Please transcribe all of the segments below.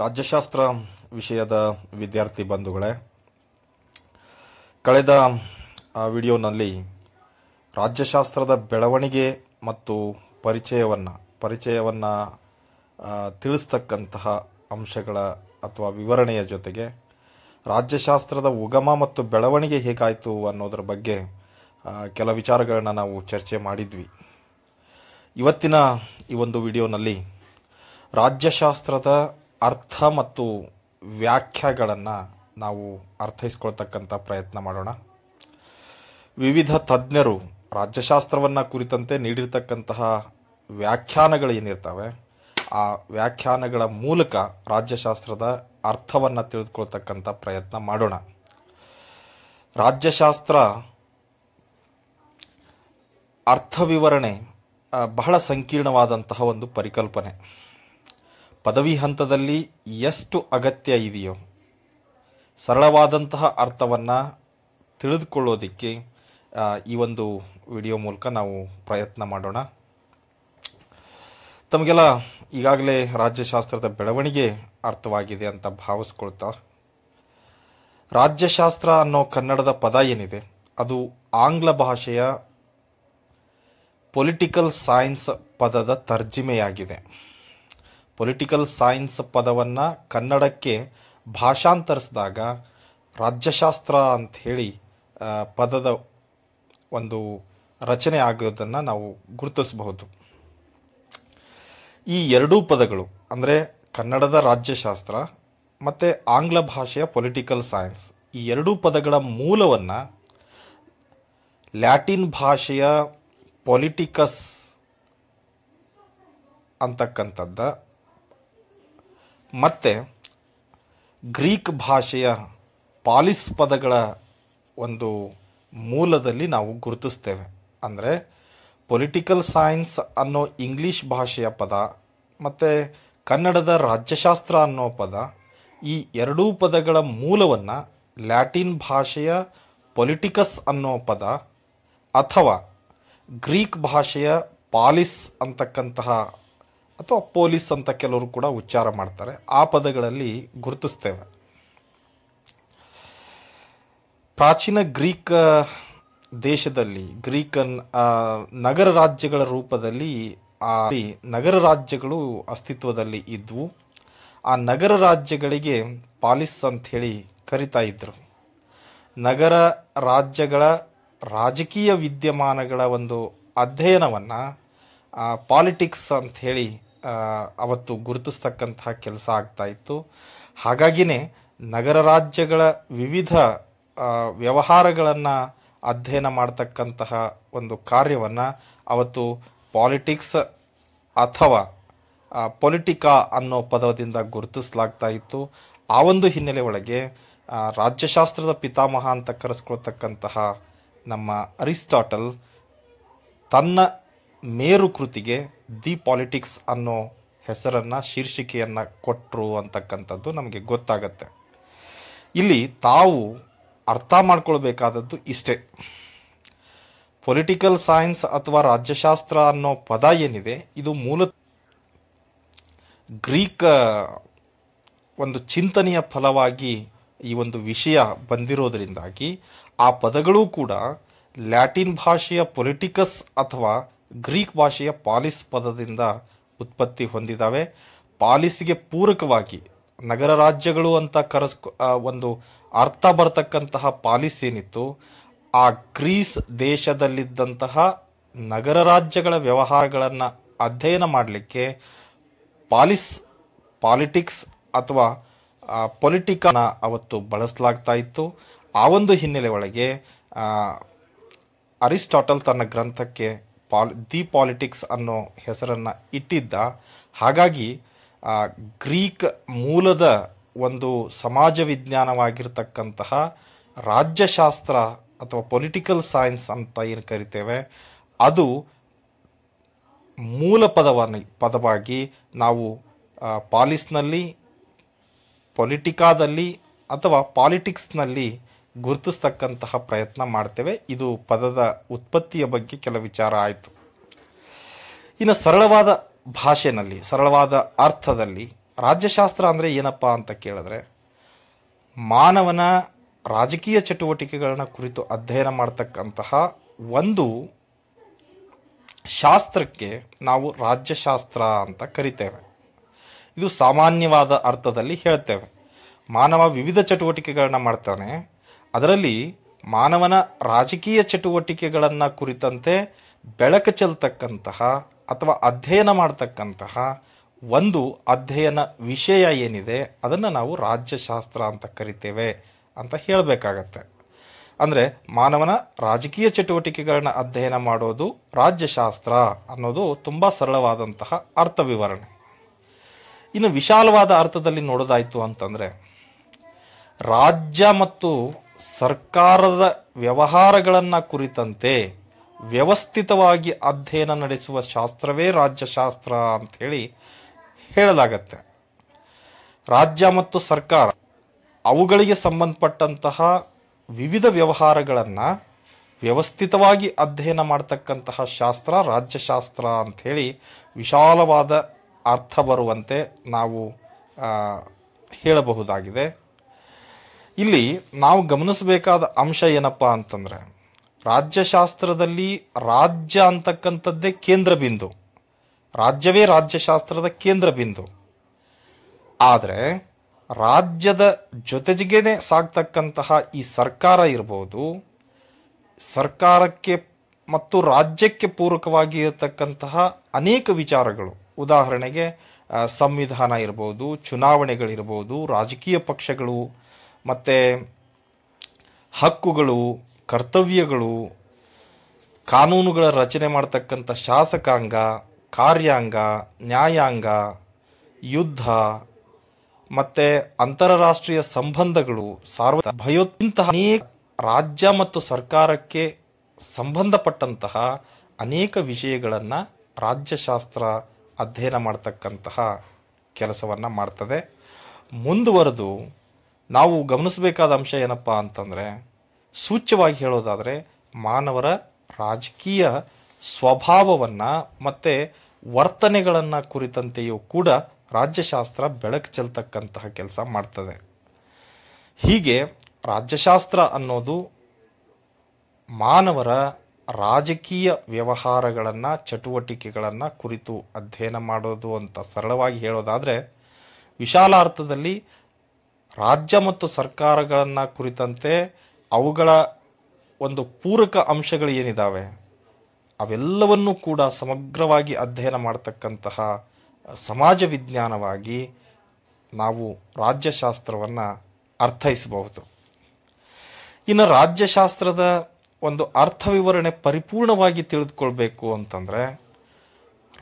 ರಾಜ್ಯಶಾಸ್ತ್ರ ವಿಷಯದ ವಿದ್ಯಾರ್ಥಿ ಬಂಧುಗಳೇ ಕಳೆದ ವಿಡಿಯೋನಲ್ಲಿ ರಾಜ್ಯಶಾಸ್ತ್ರದ ಬೆಳವಣಿಗೆ ಮತ್ತು ಪರಿಚಯವನ್ನು ಪರಿಚಯವನ್ನು ತಿಳಿಸ್ತಕ್ಕಂತಹ ಅಂಶಗಳ ಅಥವಾ ವಿವರಣೆಯ ಜೊತೆಗೆ ರಾಜ್ಯಶಾಸ್ತ್ರದ ಉಗಮ ಮತ್ತು ಬೆಳವಣಿಗೆ ಹೇಗಾಯಿತು ಅನ್ನೋದ್ರ ಬಗ್ಗೆ ಕೆಲ ವಿಚಾರಗಳನ್ನು ನಾವು ಚರ್ಚೆ ಮಾಡಿದ್ವಿ ಇವತ್ತಿನ ಈ ಒಂದು ವಿಡಿಯೋನಲ್ಲಿ ರಾಜ್ಯಶಾಸ್ತ್ರದ ಅರ್ಥ ಮತ್ತು ವ್ಯಾಖ್ಯೆಗಳನ್ನು ನಾವು ಅರ್ಥೈಸ್ಕೊಳ್ತಕ್ಕಂಥ ಪ್ರಯತ್ನ ಮಾಡೋಣ ವಿವಿಧ ತಜ್ಞರು ರಾಜ್ಯಶಾಸ್ತ್ರವನ್ನು ಕುರಿತಂತೆ ನೀಡಿರ್ತಕ್ಕಂತಹ ವ್ಯಾಖ್ಯಾನಗಳು ಏನಿರ್ತವೆ ಆ ವ್ಯಾಖ್ಯಾನಗಳ ಮೂಲಕ ರಾಜ್ಯಶಾಸ್ತ್ರದ ಅರ್ಥವನ್ನು ತಿಳಿದುಕೊಳ್ತಕ್ಕಂಥ ಪ್ರಯತ್ನ ಮಾಡೋಣ ರಾಜ್ಯಶಾಸ್ತ್ರ ಅರ್ಥ ವಿವರಣೆ ಬಹಳ ಸಂಕೀರ್ಣವಾದಂತಹ ಒಂದು ಪರಿಕಲ್ಪನೆ ಪದವಿ ಹಂತದಲ್ಲಿ ಎಷ್ಟು ಅಗತ್ಯ ಇದೆಯೋ ಸರಳವಾದಂತಹ ಅರ್ಥವನ್ನು ತಿಳಿದುಕೊಳ್ಳೋದಕ್ಕೆ ಈ ಒಂದು ವಿಡಿಯೋ ಮೂಲಕ ನಾವು ಪ್ರಯತ್ನ ಮಾಡೋಣ ತಮಗೆಲ್ಲ ಈಗಾಗಲೇ ರಾಜ್ಯಶಾಸ್ತ್ರದ ಬೆಳವಣಿಗೆ ಅರ್ಥವಾಗಿದೆ ಅಂತ ಭಾವಿಸ್ಕೊಳ್ತಾ ರಾಜ್ಯಶಾಸ್ತ್ರ ಅನ್ನೋ ಕನ್ನಡದ ಪದ ಏನಿದೆ ಅದು ಆಂಗ್ಲ ಭಾಷೆಯ ಪೊಲಿಟಿಕಲ್ ಸೈನ್ಸ್ ಪದದ ತರ್ಜಿಮೆಯಾಗಿದೆ ಪೊಲಿಟಿಕಲ್ ಸೈನ್ಸ್ ಪದವನ್ನು ಕನ್ನಡಕ್ಕೆ ಭಾಷಾಂತರಿಸಿದಾಗ ರಾಜ್ಯಶಾಸ್ತ್ರ ಅಂತ ಹೇಳಿ ಪದದ ಒಂದು ರಚನೆ ಆಗೋದನ್ನು ನಾವು ಗುರುತಿಸಬಹುದು ಈ ಎರಡೂ ಪದಗಳು ಅಂದರೆ ಕನ್ನಡದ ರಾಜ್ಯಶಾಸ್ತ್ರ ಮತ್ತು ಆಂಗ್ಲ ಭಾಷೆಯ ಪೊಲಿಟಿಕಲ್ ಸೈನ್ಸ್ ಈ ಎರಡೂ ಪದಗಳ ಮೂಲವನ್ನು ಲ್ಯಾಟಿನ್ ಭಾಷೆಯ ಪೊಲಿಟಿಕಸ್ ಅಂತಕ್ಕಂಥದ್ದ ಮತ್ತು ಗ್ರೀಕ್ ಭಾಷೆಯ ಪಾಲಿಸ್ ಪದಗಳ ಒಂದು ಮೂಲದಲ್ಲಿ ನಾವು ಗುರುತಿಸ್ತೇವೆ ಅಂದರೆ ಪೊಲಿಟಿಕಲ್ ಸೈನ್ಸ್ ಅನ್ನೋ ಇಂಗ್ಲೀಷ್ ಭಾಷೆಯ ಪದ ಮತ್ತು ಕನ್ನಡದ ರಾಜ್ಯಶಾಸ್ತ್ರ ಅನ್ನೋ ಪದ ಈ ಎರಡೂ ಪದಗಳ ಮೂಲವನ್ನು ಲ್ಯಾಟಿನ್ ಭಾಷೆಯ ಪೊಲಿಟಿಕಸ್ ಅನ್ನೋ ಪದ ಅಥವಾ ಗ್ರೀಕ್ ಭಾಷೆಯ ಪಾಲಿಸ್ ಅಂತಕ್ಕಂತಹ ಅಥವಾ ಪೊಲೀಸ್ ಅಂತ ಕೆಲವರು ಕೂಡ ಉಚ್ಚಾರ ಮಾಡ್ತಾರೆ ಆ ಪದಗಳಲ್ಲಿ ಗುರುತಿಸ್ತೇವೆ ಪ್ರಾಚೀನ ಗ್ರೀಕ್ ದೇಶದಲ್ಲಿ ಗ್ರೀಕನ್ ನಗರ ರಾಜ್ಯಗಳ ರೂಪದಲ್ಲಿ ಆ ನಗರ ರಾಜ್ಯಗಳು ಅಸ್ತಿತ್ವದಲ್ಲಿ ಇದ್ವು ಆ ನಗರ ರಾಜ್ಯಗಳಿಗೆ ಪಾಲಿಸ್ ಅಂತ ಹೇಳಿ ಕರಿತಾ ಇದ್ರು ನಗರ ರಾಜ್ಯಗಳ ರಾಜಕೀಯ ವಿದ್ಯಮಾನಗಳ ಒಂದು ಅಧ್ಯಯನವನ್ನು ಪಾಲಿಟಿಕ್ಸ್ ಅಂತ ಹೇಳಿ ಅವತ್ತು ಗುರುತಿಸ್ತಕ್ಕಂತಹ ಕೆಲಸ ಆಗ್ತಾ ಇತ್ತು ಹಾಗಾಗಿನೇ ನಗರ ರಾಜ್ಯಗಳ ವಿವಿಧ ವ್ಯವಹಾರಗಳನ್ನು ಅಧ್ಯಯನ ಮಾಡತಕ್ಕಂತಹ ಒಂದು ಕಾರ್ಯವನ್ನು ಅವತ್ತು ಪಾಲಿಟಿಕ್ಸ್ ಅಥವಾ ಪೊಲಿಟಿಕಾ ಅನ್ನೋ ಪದದಿಂದ ಗುರುತಿಸಲಾಗ್ತಾ ಇತ್ತು ಆ ಒಂದು ಹಿನ್ನೆಲೆ ಒಳಗೆ ರಾಜ್ಯಶಾಸ್ತ್ರದ ಪಿತಾಮಹ ಅಂತ ಕರೆಸ್ಕೊಳ್ತಕ್ಕಂತಹ ನಮ್ಮ ಅರಿಸ್ಟಾಟಲ್ ತನ್ನ ಮೇರುಕೃತಿಗೆ ದಿ ಪಾಲಿಟಿಕ್ಸ್ ಅನ್ನೋ ಹೆಸರನ್ನು ಶೀರ್ಷಿಕೆಯನ್ನು ಕೊಟ್ಟರು ಅಂತಕ್ಕಂಥದ್ದು ನಮಗೆ ಗೊತ್ತಾಗತ್ತೆ ಇಲ್ಲಿ ತಾವು ಅರ್ಥ ಮಾಡ್ಕೊಳ್ಬೇಕಾದದ್ದು ಇಷ್ಟೇ ಪೊಲಿಟಿಕಲ್ ಸೈನ್ಸ್ ಅಥವಾ ರಾಜ್ಯಶಾಸ್ತ್ರ ಅನ್ನೋ ಪದ ಏನಿದೆ ಇದು ಮೂಲ ಗ್ರೀಕ್ ಒಂದು ಚಿಂತನೆಯ ಫಲವಾಗಿ ಈ ಒಂದು ವಿಷಯ ಬಂದಿರೋದರಿಂದಾಗಿ ಆ ಪದಗಳು ಕೂಡ ಲ್ಯಾಟಿನ್ ಭಾಷೆಯ ಪೊಲಿಟಿಕಸ್ ಅಥವಾ ಗ್ರೀಕ್ ಭಾಷೆಯ ಪಾಲಿಸ್ ಪದದಿಂದ ಉತ್ಪತ್ತಿ ಹೊಂದಿದ್ದಾವೆ ಪಾಲಿಸ್ಗೆ ಪೂರಕವಾಗಿ ನಗರ ರಾಜ್ಯಗಳು ಅಂತ ಕರೆಸ್ ಒಂದು ಅರ್ಥ ಬರತಕ್ಕಂತಹ ಪಾಲಿಸ್ ಏನಿತ್ತು ಆ ಗ್ರೀಸ್ ದೇಶದಲ್ಲಿದ್ದಂತಹ ನಗರ ರಾಜ್ಯಗಳ ವ್ಯವಹಾರಗಳನ್ನು ಅಧ್ಯಯನ ಮಾಡಲಿಕ್ಕೆ ಪಾಲಿಸ್ ಪಾಲಿಟಿಕ್ಸ್ ಅಥವಾ ಪೊಲಿಟಿಕನ ಅವತ್ತು ಬಳಸಲಾಗ್ತಾ ಇತ್ತು ಆ ಒಂದು ಹಿನ್ನೆಲೆ ಒಳಗೆ ಅರಿಸ್ಟಾಟಲ್ ತನ್ನ ಗ್ರಂಥಕ್ಕೆ ಪಾಲ್ ದಿ ಪಾಲಿಟಿಕ್ಸ್ ಅನ್ನೋ ಹೆಸರನ್ನು ಇಟ್ಟಿದ್ದ ಹಾಗಾಗಿ ಗ್ರೀಕ್ ಮೂಲದ ಒಂದು ಸಮಾಜ ವಿಜ್ಞಾನವಾಗಿರ್ತಕ್ಕಂತಹ ರಾಜ್ಯಶಾಸ್ತ್ರ ಅಥವಾ ಪೊಲಿಟಿಕಲ್ ಸೈನ್ಸ್ ಅಂತ ಏನು ಕರಿತೇವೆ ಅದು ಮೂಲ ಪದವನ್ನು ಪದವಾಗಿ ನಾವು ಪಾಲಿಸ್ನಲ್ಲಿ ಪೊಲಿಟಿಕಾದಲ್ಲಿ ಅಥವಾ ಪಾಲಿಟಿಕ್ಸ್ನಲ್ಲಿ ಗುರುತಿಸ್ತಕ್ಕಂತಹ ಪ್ರಯತ್ನ ಮಾಡ್ತೇವೆ ಇದು ಪದದ ಉತ್ಪತ್ತಿಯ ಬಗ್ಗೆ ಕೆಲ ವಿಚಾರ ಆಯಿತು ಇನ್ನು ಸರಳವಾದ ಭಾಷೆನಲ್ಲಿ ಸರಳವಾದ ಅರ್ಥದಲ್ಲಿ ರಾಜ್ಯಶಾಸ್ತ್ರ ಅಂದರೆ ಏನಪ್ಪ ಅಂತ ಕೇಳಿದ್ರೆ ಮಾನವನ ರಾಜಕೀಯ ಚಟುವಟಿಕೆಗಳನ್ನ ಕುರಿತು ಅಧ್ಯಯನ ಮಾಡತಕ್ಕಂತಹ ಒಂದು ಶಾಸ್ತ್ರಕ್ಕೆ ನಾವು ರಾಜ್ಯಶಾಸ್ತ್ರ ಅಂತ ಕರಿತೇವೆ ಇದು ಸಾಮಾನ್ಯವಾದ ಅರ್ಥದಲ್ಲಿ ಹೇಳ್ತೇವೆ ಮಾನವ ವಿವಿಧ ಚಟುವಟಿಕೆಗಳನ್ನ ಮಾಡ್ತಾನೆ ಅದರಲ್ಲಿ ಮಾನವನ ರಾಜಕೀಯ ಚಟುವಟಿಕೆಗಳನ್ನು ಕುರಿತಂತೆ ಬೆಳಕು ಚೆಲ್ತಕ್ಕಂತಹ ಅಥವಾ ಅಧ್ಯಯನ ಮಾಡತಕ್ಕಂತಹ ಒಂದು ಅಧ್ಯಯನ ವಿಷಯ ಏನಿದೆ ಅದನ್ನು ನಾವು ರಾಜ್ಯಶಾಸ್ತ್ರ ಅಂತ ಕರಿತೇವೆ ಅಂತ ಹೇಳಬೇಕಾಗತ್ತೆ ಅಂದರೆ ಮಾನವನ ರಾಜಕೀಯ ಚಟುವಟಿಕೆಗಳನ್ನ ಅಧ್ಯಯನ ಮಾಡೋದು ರಾಜ್ಯಶಾಸ್ತ್ರ ಅನ್ನೋದು ತುಂಬ ಸರಳವಾದಂತಹ ಅರ್ಥ ವಿವರಣೆ ಇನ್ನು ವಿಶಾಲವಾದ ಅರ್ಥದಲ್ಲಿ ನೋಡೋದಾಯಿತು ಅಂತಂದರೆ ರಾಜ್ಯ ಮತ್ತು ಸರ್ಕಾರದ ವ್ಯವಹಾರಗಳನ್ನು ಕುರಿತಂತೆ ವ್ಯವಸ್ಥಿತವಾಗಿ ಅಧ್ಯಯನ ನಡೆಸುವ ಶಾಸ್ತ್ರವೇ ರಾಜ್ಯಶಾಸ್ತ್ರ ಅಂಥೇಳಿ ಹೇಳಲಾಗತ್ತೆ ರಾಜ್ಯ ಮತ್ತು ಸರ್ಕಾರ ಅವುಗಳಿಗೆ ಸಂಬಂಧಪಟ್ಟಂತಹ ವಿವಿಧ ವ್ಯವಹಾರಗಳನ್ನು ವ್ಯವಸ್ಥಿತವಾಗಿ ಅಧ್ಯಯನ ಮಾಡತಕ್ಕಂತಹ ಶಾಸ್ತ್ರ ರಾಜ್ಯಶಾಸ್ತ್ರ ಅಂಥೇಳಿ ವಿಶಾಲವಾದ ಅರ್ಥ ಬರುವಂತೆ ನಾವು ಹೇಳಬಹುದಾಗಿದೆ ಇಲ್ಲಿ ನಾವು ಗಮನಿಸಬೇಕಾದ ಅಂಶ ಏನಪ್ಪಾ ಅಂತಂದ್ರೆ ರಾಜ್ಯಶಾಸ್ತ್ರದಲ್ಲಿ ರಾಜ್ಯ ಅಂತಕ್ಕಂಥದ್ದೇ ಕೇಂದ್ರ ಬಿಂದು ರಾಜ್ಯವೇ ರಾಜ್ಯಶಾಸ್ತ್ರದ ಕೇಂದ್ರ ಬಿಂದು ಆದರೆ ರಾಜ್ಯದ ಜೊತೆಜಿಗೇನೆ ಸಾಗ್ತಕ್ಕಂತಹ ಈ ಸರ್ಕಾರ ಇರ್ಬೋದು ಸರ್ಕಾರಕ್ಕೆ ಮತ್ತು ರಾಜ್ಯಕ್ಕೆ ಪೂರಕವಾಗಿ ಇರತಕ್ಕಂತಹ ಅನೇಕ ವಿಚಾರಗಳು ಉದಾಹರಣೆಗೆ ಸಂವಿಧಾನ ಇರ್ಬೋದು ಚುನಾವಣೆಗಳಿರ್ಬೋದು ರಾಜಕೀಯ ಪಕ್ಷಗಳು ಮತ್ತು ಹಕ್ಕುಗಳು ಕರ್ತವ್ಯಗಳು ಕಾನೂನುಗಳ ರಚನೆ ಮಾಡತಕ್ಕಂಥ ಶಾಸಕಾಂಗ ಕಾರ್ಯಾಂಗ ನ್ಯಾಯಾಂಗ ಯುದ್ಧ ಮತ್ತು ಅಂತಾರಾಷ್ಟ್ರೀಯ ಸಂಬಂಧಗಳು ಸಾರ್ವ ಭಯೋತ್ಪಂತಹ ಅನೇಕ ರಾಜ್ಯ ಮತ್ತು ಸರ್ಕಾರಕ್ಕೆ ಸಂಬಂಧಪಟ್ಟಂತಹ ಅನೇಕ ವಿಷಯಗಳನ್ನು ರಾಜ್ಯಶಾಸ್ತ್ರ ಅಧ್ಯಯನ ಮಾಡ್ತಕ್ಕಂತಹ ಕೆಲಸವನ್ನು ಮಾಡ್ತದೆ ಮುಂದುವರೆದು ನಾವು ಗಮನಿಸಬೇಕಾದ ಅಂಶ ಏನಪ್ಪಾ ಅಂತಂದರೆ ಸೂಚ್ಯವಾಗಿ ಹೇಳೋದಾದರೆ ಮಾನವರ ರಾಜಕೀಯ ಸ್ವಭಾವವನ್ನು ಮತ್ತು ವರ್ತನೆಗಳನ್ನು ಕುರಿತಂತೆಯೂ ಕೂಡ ರಾಜ್ಯಶಾಸ್ತ್ರ ಬೆಳಕು ಚೆಲ್ತಕ್ಕಂತಹ ಕೆಲಸ ಮಾಡ್ತದೆ ಹೀಗೆ ರಾಜ್ಯಶಾಸ್ತ್ರ ಅನ್ನೋದು ಮಾನವರ ರಾಜಕೀಯ ವ್ಯವಹಾರಗಳನ್ನು ಚಟುವಟಿಕೆಗಳನ್ನು ಕುರಿತು ಅಧ್ಯಯನ ಮಾಡೋದು ಅಂತ ಸರಳವಾಗಿ ಹೇಳೋದಾದರೆ ವಿಶಾಲಾರ್ಥದಲ್ಲಿ ರಾಜ್ಯ ಮತ್ತು ಸರ್ಕಾರಗಳನ್ನು ಕುರಿತಂತೆ ಅವುಗಳ ಒಂದು ಪೂರಕ ಅಂಶಗಳು ಏನಿದ್ದಾವೆ ಅವೆಲ್ಲವನ್ನೂ ಕೂಡ ಸಮಗ್ರವಾಗಿ ಅಧ್ಯಯನ ಮಾಡತಕ್ಕಂತಹ ಸಮಾಜ ವಿಜ್ಞಾನವಾಗಿ ನಾವು ರಾಜ್ಯಶಾಸ್ತ್ರವನ್ನು ಅರ್ಥೈಸಬಹುದು ಇನ್ನು ರಾಜ್ಯಶಾಸ್ತ್ರದ ಒಂದು ಅರ್ಥ ವಿವರಣೆ ಪರಿಪೂರ್ಣವಾಗಿ ತಿಳಿದುಕೊಳ್ಬೇಕು ಅಂತಂದರೆ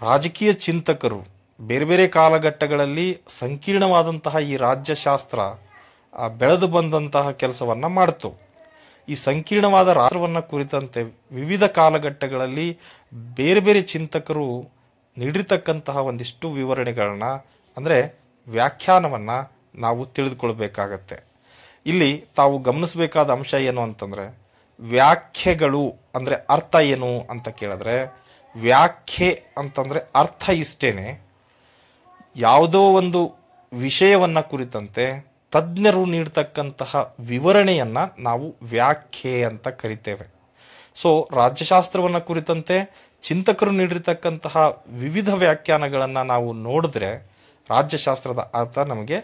ರಾಜಕೀಯ ಚಿಂತಕರು ಬೇರೆ ಬೇರೆ ಕಾಲಘಟ್ಟಗಳಲ್ಲಿ ಸಂಕೀರ್ಣವಾದಂತಹ ಈ ರಾಜ್ಯಶಾಸ್ತ್ರ ಬೆಳೆದು ಬಂದಂತಹ ಕೆಲಸವನ್ನು ಮಾಡ್ತು ಈ ಸಂಕೀರ್ಣವಾದ ರಾಷ್ಟ್ರವನ್ನು ಕುರಿತಂತೆ ವಿವಿಧ ಕಾಲಘಟ್ಟಗಳಲ್ಲಿ ಬೇರೆ ಬೇರೆ ಚಿಂತಕರು ನೀಡಿರ್ತಕ್ಕಂತಹ ಒಂದಿಷ್ಟು ವಿವರಣೆಗಳನ್ನ ಅಂದರೆ ವ್ಯಾಖ್ಯಾನವನ್ನು ನಾವು ತಿಳಿದುಕೊಳ್ಬೇಕಾಗತ್ತೆ ಇಲ್ಲಿ ತಾವು ಗಮನಿಸಬೇಕಾದ ಅಂಶ ಏನು ಅಂತಂದರೆ ವ್ಯಾಖ್ಯೆಗಳು ಅಂದರೆ ಅರ್ಥ ಏನು ಅಂತ ಕೇಳಿದ್ರೆ ವ್ಯಾಖ್ಯೆ ಅಂತಂದರೆ ಅರ್ಥ ಇಷ್ಟೇನೆ ಯಾವುದೋ ಒಂದು ವಿಷಯವನ್ನು ಕುರಿತಂತೆ ತಜ್ಞರು ನೀಡ್ತಕ್ಕಂತಹ ವಿವರಣೆಯನ್ನು ನಾವು ವ್ಯಾಖ್ಯೆ ಅಂತ ಕರಿತೇವೆ ಸೊ ರಾಜ್ಯಶಾಸ್ತ್ರವನ್ನು ಕುರಿತಂತೆ ಚಿಂತಕರು ನೀಡಿರ್ತಕ್ಕಂತಹ ವಿವಿಧ ವ್ಯಾಖ್ಯಾನಗಳನ್ನು ನಾವು ನೋಡಿದ್ರೆ ರಾಜ್ಯಶಾಸ್ತ್ರದ ಅರ್ಥ ನಮಗೆ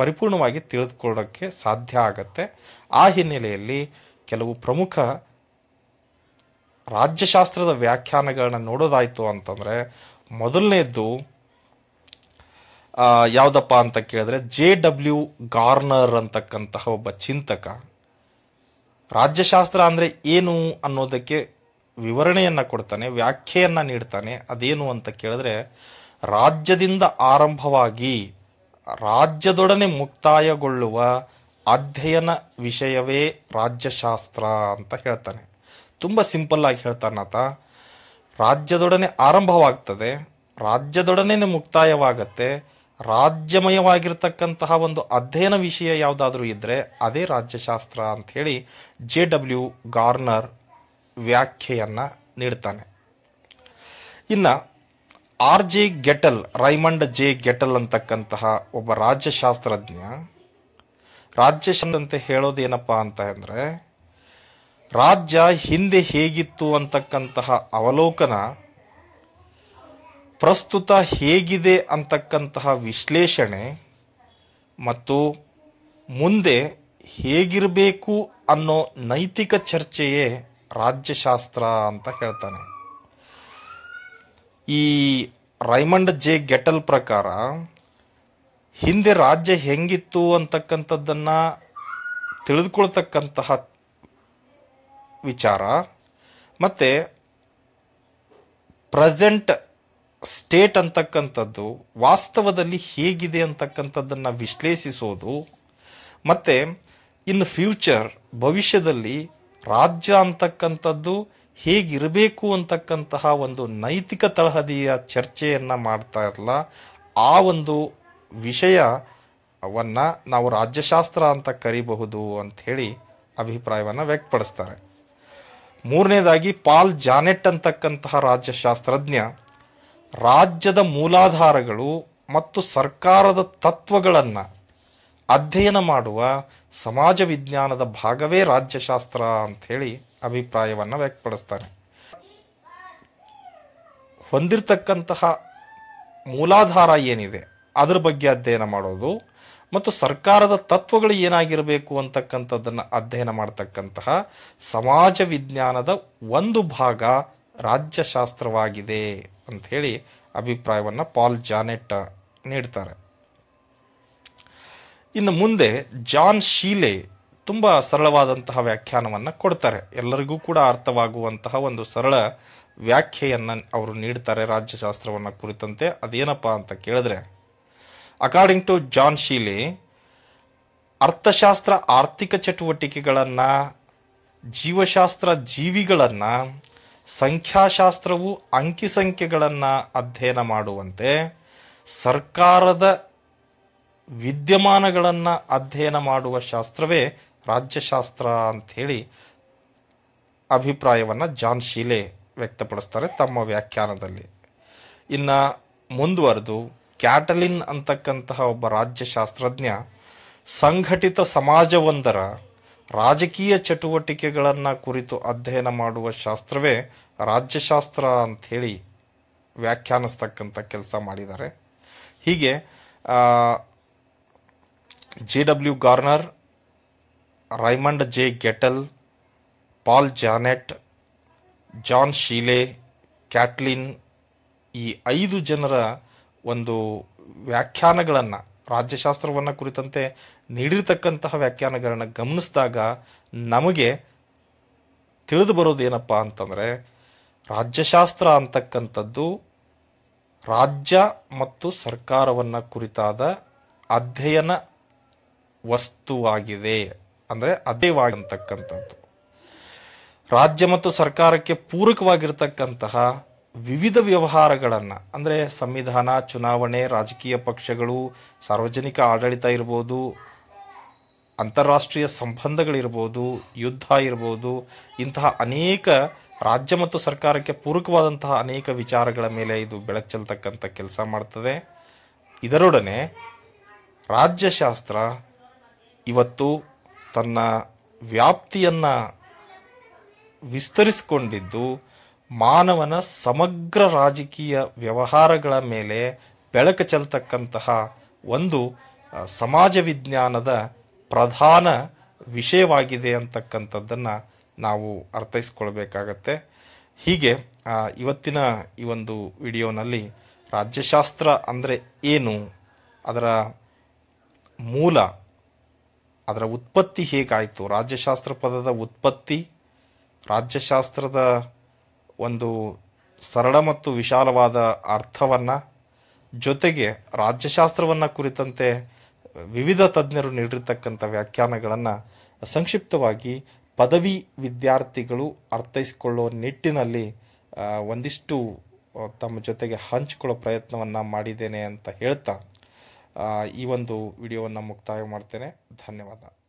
ಪರಿಪೂರ್ಣವಾಗಿ ತಿಳಿದುಕೊಳ್ಳೋಕ್ಕೆ ಸಾಧ್ಯ ಆಗತ್ತೆ ಆ ಹಿನ್ನೆಲೆಯಲ್ಲಿ ಕೆಲವು ಪ್ರಮುಖ ರಾಜ್ಯಶಾಸ್ತ್ರದ ವ್ಯಾಖ್ಯಾನಗಳನ್ನ ನೋಡೋದಾಯಿತು ಅಂತಂದರೆ ಮೊದಲನೇದ್ದು ಯಾವುದಪ್ಪ ಅಂತ ಕೇಳಿದ್ರೆ ಜೆ ಡಬ್ಲ್ಯೂ ಗಾರ್ನರ್ ಅಂತಕ್ಕಂತಹ ಒಬ್ಬ ಚಿಂತಕ ರಾಜ್ಯಶಾಸ್ತ್ರ ಅಂದ್ರೆ ಏನು ಅನ್ನೋದಕ್ಕೆ ವಿವರಣೆಯನ್ನು ಕೊಡ್ತಾನೆ ವ್ಯಾಖ್ಯೆಯನ್ನು ನೀಡ್ತಾನೆ ಅದೇನು ಅಂತ ಕೇಳಿದ್ರೆ ರಾಜ್ಯದಿಂದ ಆರಂಭವಾಗಿ ರಾಜ್ಯದೊಡನೆ ಮುಕ್ತಾಯಗೊಳ್ಳುವ ಅಧ್ಯಯನ ವಿಷಯವೇ ರಾಜ್ಯಶಾಸ್ತ್ರ ಅಂತ ಹೇಳ್ತಾನೆ ತುಂಬ ಸಿಂಪಲ್ ಆಗಿ ಹೇಳ್ತಾನಾತ ರಾಜ್ಯದೊಡನೆ ಆರಂಭವಾಗ್ತದೆ ರಾಜ್ಯದೊಡನೆ ಮುಕ್ತಾಯವಾಗತ್ತೆ ರಾಜ್ಯಮಯವಾಗಿರ್ತಕ್ಕಂತಹ ಒಂದು ಅಧ್ಯಯನ ವಿಷಯ ಯಾವುದಾದ್ರೂ ಇದ್ದರೆ ಅದೇ ರಾಜ್ಯಶಾಸ್ತ್ರ ಅಂತ ಹೇಳಿ ಜೆ ಡಬ್ಲ್ಯೂ ಗಾರ್ನರ್ ವ್ಯಾಖ್ಯೆಯನ್ನು ನೀಡ್ತಾನೆ ಇನ್ನು R J Gettell Raymond J Gettell ಅಂತಕ್ಕಂತಹ ಒಬ್ಬ ರಾಜ್ಯಶಾಸ್ತ್ರಜ್ಞ ರಾಜ್ಯಶಾಸ್ತ್ರ ಅಂತ ಹೇಳೋದು ಅಂತ ಅಂದರೆ ರಾಜ್ಯ ಹಿಂದೆ ಹೇಗಿತ್ತು ಅಂತಕ್ಕಂತಹ ಅವಲೋಕನ ಪ್ರಸ್ತುತ ಹೇಗಿದೆ ಅಂತಕ್ಕಂತಹ ವಿಶ್ಲೇಷಣೆ ಮತ್ತು ಮುಂದೆ ಹೇಗಿರಬೇಕು ಅನ್ನೋ ನೈತಿಕ ಚರ್ಚೆಯೇ ರಾಜ್ಯಶಾಸ್ತ್ರ ಅಂತ ಹೇಳ್ತಾನೆ ಈ ರೈಮಂಡ್ ಜೆ ಗೆಟಲ್ ಪ್ರಕಾರ ಹಿಂದೆ ರಾಜ್ಯ ಹೆಂಗಿತ್ತು ಅಂತಕ್ಕಂಥದ್ದನ್ನು ತಿಳಿದುಕೊಳ್ತಕ್ಕಂತಹ ವಿಚಾರ ಮತ್ತು ಪ್ರೆಸೆಂಟ್ ಸ್ಟೇಟ್ ಅಂತಕ್ಕಂಥದ್ದು ವಾಸ್ತವದಲ್ಲಿ ಹೇಗಿದೆ ಅಂತಕ್ಕಂಥದ್ದನ್ನು ವಿಶ್ಲೇಷಿಸೋದು ಮತ್ತು ಇನ್ ಫ್ಯೂಚರ್ ಭವಿಷ್ಯದಲ್ಲಿ ರಾಜ್ಯ ಅಂತಕ್ಕಂಥದ್ದು ಹೇಗಿರಬೇಕು ಅಂತಕ್ಕಂತಹ ಒಂದು ನೈತಿಕ ತಳಹದಿಯ ಚರ್ಚೆಯನ್ನು ಮಾಡ್ತಾ ಇರಲ್ಲ ಆ ಒಂದು ವಿಷಯವನ್ನು ನಾವು ರಾಜ್ಯಶಾಸ್ತ್ರ ಅಂತ ಕರಿಬಹುದು ಅಂಥೇಳಿ ಅಭಿಪ್ರಾಯವನ್ನು ವ್ಯಕ್ತಪಡಿಸ್ತಾರೆ ಮೂರನೇದಾಗಿ ಪಾಲ್ ಜಾನೆಟ್ ಅಂತಕ್ಕಂತಹ ರಾಜ್ಯಶಾಸ್ತ್ರಜ್ಞ ರಾಜ್ಯದ ಮೂಲಾಧಾರಗಳು ಮತ್ತು ಸರ್ಕಾರದ ತತ್ವಗಳನ್ನು ಅಧ್ಯಯನ ಮಾಡುವ ಸಮಾಜ ವಿಜ್ಞಾನದ ಭಾಗವೇ ರಾಜ್ಯಶಾಸ್ತ್ರ ಅಂಥೇಳಿ ಅಭಿಪ್ರಾಯವನ್ನು ವ್ಯಕ್ತಪಡಿಸ್ತಾರೆ ಹೊಂದಿರತಕ್ಕಂತಹ ಮೂಲಾಧಾರ ಏನಿದೆ ಅದರ ಬಗ್ಗೆ ಅಧ್ಯಯನ ಮಾಡೋದು ಮತ್ತು ಸರ್ಕಾರದ ತತ್ವಗಳು ಏನಾಗಿರಬೇಕು ಅಂತಕ್ಕಂಥದ್ದನ್ನು ಅಧ್ಯಯನ ಮಾಡತಕ್ಕಂತಹ ಸಮಾಜ ವಿಜ್ಞಾನದ ಒಂದು ಭಾಗ ರಾಜ್ಯಶಾಸ್ತ್ರವಾಗಿದೆ ಅಂತ ಹೇಳಿ ಅಭಿಪ್ರಾಯವನ್ನು ಪಾಲ್ ಜಾನೆಟ್ ನೀಡ್ತಾರೆ ಇನ್ನು ಮುಂದೆ ಜಾನ್ ಶೀಲೆ ತುಂಬ ಸರಳವಾದಂತಹ ವ್ಯಾಖ್ಯಾನವನ್ನು ಕೊಡ್ತಾರೆ ಎಲ್ಲರಿಗೂ ಕೂಡ ಅರ್ಥವಾಗುವಂತಹ ಒಂದು ಸರಳ ವ್ಯಾಖ್ಯೆಯನ್ನು ಅವರು ನೀಡ್ತಾರೆ ರಾಜ್ಯಶಾಸ್ತ್ರವನ್ನು ಕುರಿತಂತೆ ಅದೇನಪ್ಪ ಅಂತ ಕೇಳಿದ್ರೆ ಅಕಾರ್ಡಿಂಗ್ ಟು ಜಾನ್ ಶೀಲೆ ಅರ್ಥಶಾಸ್ತ್ರ ಆರ್ಥಿಕ ಚಟುವಟಿಕೆಗಳನ್ನು ಜೀವಶಾಸ್ತ್ರ ಜೀವಿಗಳನ್ನು ಸಂಖ್ಯಾಶಾಸ್ತ್ರವು ಅಂಕಿ ಸಂಖ್ಯೆಗಳನ್ನು ಅಧ್ಯಯನ ಮಾಡುವಂತೆ ಸರ್ಕಾರದ ವಿದ್ಯಮಾನಗಳನ್ನು ಅಧ್ಯಯನ ಮಾಡುವ ಶಾಸ್ತ್ರವೇ ರಾಜ್ಯಶಾಸ್ತ್ರ ಅಂಥೇಳಿ ಅಭಿಪ್ರಾಯವನ್ನು ಜಾನ್ ಶೀಲೆ ವ್ಯಕ್ತಪಡಿಸ್ತಾರೆ ತಮ್ಮ ವ್ಯಾಖ್ಯಾನದಲ್ಲಿ ಇನ್ನು ಮುಂದುವರೆದು ಕ್ಯಾಟಲಿನ್ ಅಂತಕ್ಕಂತಹ ಒಬ್ಬ ರಾಜ್ಯಶಾಸ್ತ್ರಜ್ಞ ಸಂಘಟಿತ ಸಮಾಜವೊಂದರ ರಾಜಕೀಯ ಚಟುವಟಿಕೆಗಳನ್ನು ಕುರಿತು ಅಧ್ಯಯನ ಮಾಡುವ ಶಾಸ್ತ್ರವೇ ರಾಜ್ಯಶಾಸ್ತ್ರ ಅಂಥೇಳಿ ವ್ಯಾಖ್ಯಾನಿಸ್ತಕ್ಕಂಥ ಕೆಲಸ ಮಾಡಿದ್ದಾರೆ ಹೀಗೆ J W Garner Raymond J Gettell Paul Janet John Seeley Catlin ಈ ಐದು ಜನರ ಒಂದು ವ್ಯಾಖ್ಯಾನಗಳನ್ನು ರಾಜ್ಯಶಾಸ್ತ್ರವನ್ನು ಕುರಿತಂತೆ ನೀಡಿರತಕ್ಕಂತಹ ವ್ಯಾಖ್ಯಾನಗಳನ್ನು ಗಮನಿಸಿದಾಗ ನಮಗೆ ತಿಳಿದು ಬರೋದು ಏನಪ್ಪ ಅಂತಂದರೆ ರಾಜ್ಯಶಾಸ್ತ್ರ ಅಂತಕ್ಕಂಥದ್ದು ರಾಜ್ಯ ಮತ್ತು ಸರ್ಕಾರವನ್ನು ಕುರಿತಾದ ಅಧ್ಯಯನ ವಸ್ತುವಾಗಿದೆ ಅಂದರೆ ಅಧ್ಯಯವಾಗಿರ್ತಕ್ಕಂಥದ್ದು ರಾಜ್ಯ ಮತ್ತು ಸರ್ಕಾರಕ್ಕೆ ಪೂರಕವಾಗಿರ್ತಕ್ಕಂತಹ ವಿವಿಧ ವ್ಯವಹಾರಗಳನ್ನು ಅಂದರೆ ಸಂವಿಧಾನ ಚುನಾವಣೆ ರಾಜಕೀಯ ಪಕ್ಷಗಳು ಸಾರ್ವಜನಿಕ ಆಡಳಿತ ಇರ್ಬೋದು ಅಂತಾರಾಷ್ಟ್ರೀಯ ಸಂಬಂಧಗಳಿರ್ಬೋದು ಯುದ್ಧ ಇರ್ಬೋದು ಇಂತಹ ಅನೇಕ ರಾಜ್ಯ ಮತ್ತು ಸರ್ಕಾರಕ್ಕೆ ಪೂರಕವಾದಂತಹ ಅನೇಕ ವಿಚಾರಗಳ ಮೇಲೆ ಇದು ಬೆಳಕು ಕೆಲಸ ಮಾಡ್ತದೆ ಇದರೊಡನೆ ರಾಜ್ಯಶಾಸ್ತ್ರ ಇವತ್ತು ತನ್ನ ವ್ಯಾಪ್ತಿಯನ್ನು ವಿಸ್ತರಿಸಿಕೊಂಡಿದ್ದು ಮಾನವನ ಸಮಗ್ರ ರಾಜಕೀಯ ವ್ಯವಹಾರಗಳ ಮೇಲೆ ಬೆಳಕು ಚೆಲ್ತಕ್ಕಂತಹ ಒಂದು ಸಮಾಜ ವಿಜ್ಞಾನದ ಪ್ರಧಾನ ವಿಷಯವಾಗಿದೆ ಅಂತಕ್ಕಂಥದ್ದನ್ನು ನಾವು ಅರ್ಥೈಸ್ಕೊಳ್ಬೇಕಾಗತ್ತೆ ಹೀಗೆ ಇವತ್ತಿನ ಈ ಒಂದು ವಿಡಿಯೋನಲ್ಲಿ ರಾಜ್ಯಶಾಸ್ತ್ರ ಅಂದರೆ ಏನು ಅದರ ಮೂಲ ಅದರ ಉತ್ಪತ್ತಿ ಹೇಗಾಯಿತು ರಾಜ್ಯಶಾಸ್ತ್ರ ಪದದ ಉತ್ಪತ್ತಿ ರಾಜ್ಯಶಾಸ್ತ್ರದ ಒಂದು ಸರಳ ಮತ್ತು ವಿಶಾಲವಾದ ಅರ್ಥವನ್ನು ಜೊತೆಗೆ ರಾಜ್ಯಶಾಸ್ತ್ರವನ್ನು ಕುರಿತಂತೆ ವಿವಿಧ ತಜ್ಞರು ನೀಡಿರ್ತಕ್ಕಂಥ ವ್ಯಾಖ್ಯಾನಗಳನ್ನು ಸಂಕ್ಷಿಪ್ತವಾಗಿ ಪದವಿ ವಿದ್ಯಾರ್ಥಿಗಳು ಅರ್ಥೈಸಿಕೊಳ್ಳುವ ನಿಟ್ಟಿನಲ್ಲಿ ಒಂದಿಷ್ಟು ತಮ್ಮ ಜೊತೆಗೆ ಹಂಚಿಕೊಳ್ಳೋ ಪ್ರಯತ್ನವನ್ನು ಮಾಡಿದ್ದೇನೆ ಅಂತ ಹೇಳ್ತಾ ಈ ಒಂದು ವಿಡಿಯೋವನ್ನು ಮುಕ್ತಾಯ ಮಾಡ್ತೇನೆ ಧನ್ಯವಾದ